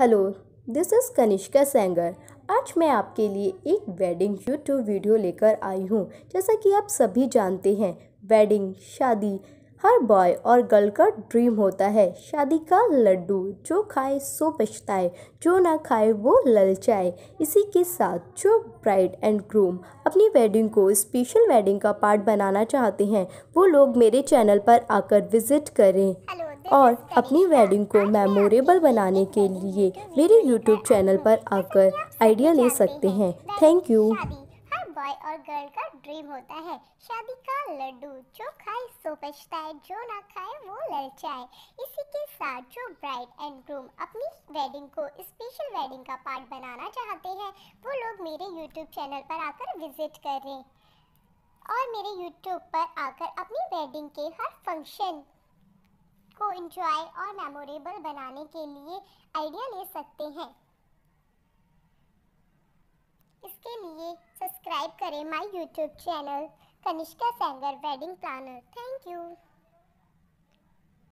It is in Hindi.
Hello this is Kanishka Sengar आज मैं आपके लिए एक वेडिंग यूट्यूब वीडियो लेकर आई हूँ जैसा कि आप सभी जानते हैं वेडिंग शादी हर बॉय और गर्ल का ड्रीम होता है शादी का लड्डू जो खाए सो पछताए जो ना खाए वो ललचाए इसी के साथ जो ब्राइड एंड ग्रूम अपनी वेडिंग को स्पेशल वेडिंग का पार्ट बनाना चाहते हैं वो लोग मेरे चैनल पर आकर विजिट करें Hello. और अपनी वेडिंग को मेमोरेबल बनाने के लिए मेरे यूट्यूब चैनल पर आकर आइडिया ले सकते हैं थैंक यू बॉय और गर्ल का ड्रीम होता है शादी का लड्डू जो खाए सो पछताए जो ना खाए वो ललचाए इसी के साथ जो ब्राइड एंड ग्रूम अपनी वेडिंग को स्पेशल वेडिंग का पार्ट बनाना चाहते हैं वो लोग मेरे यूट्यूब चैनल पर आकर विजिट करें और मेरे यूट्यूब पर आकर अपनी वेडिंग के हर फंक्शन को इंजॉय और मेमोरेबल बनाने के लिए आइडिया ले सकते हैं इसके लिए सब्सक्राइब करें my YouTube channel Kanishka Sengar wedding planner thank you